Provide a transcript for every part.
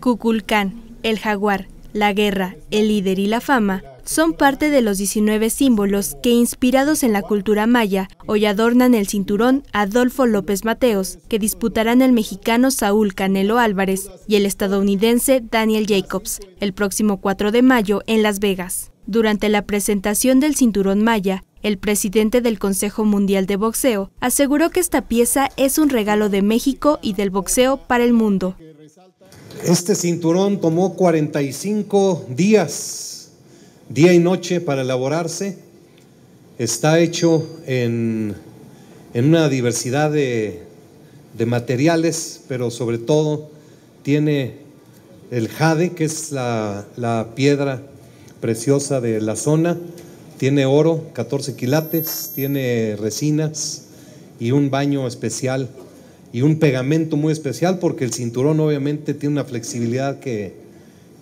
Cuculcán, el jaguar, la guerra, el líder y la fama son parte de los 19 símbolos que, inspirados en la cultura maya, hoy adornan el cinturón Adolfo López Mateos, que disputarán el mexicano Saúl Canelo Álvarez y el estadounidense Daniel Jacobs el próximo 4 de mayo en Las Vegas. Durante la presentación del cinturón maya, el presidente del Consejo Mundial de Boxeo aseguró que esta pieza es un regalo de México y del boxeo para el mundo. Este cinturón tomó 45 días, día y noche, para elaborarse. Está hecho en, una diversidad de, materiales, pero sobre todo tiene el jade, que es la, la, piedra preciosa de la zona, tiene oro, 14 quilates, tiene resinas y un baño especial y un pegamento muy especial porque el cinturón obviamente tiene una flexibilidad que,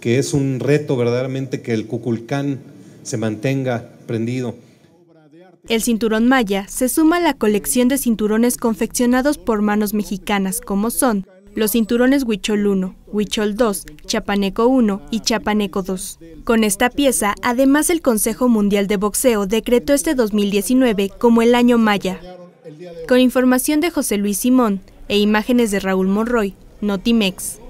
es un reto verdaderamente que el cuculcán se mantenga prendido. El cinturón maya se suma a la colección de cinturones confeccionados por manos mexicanas como son los cinturones Huichol 1, Huichol 2, Chapaneco 1 y Chapaneco 2. Con esta pieza, además el Consejo Mundial de Boxeo decretó este 2019 como el Año Maya. Con información de José Luis Simón, e imágenes de Raúl Monroy, Notimex.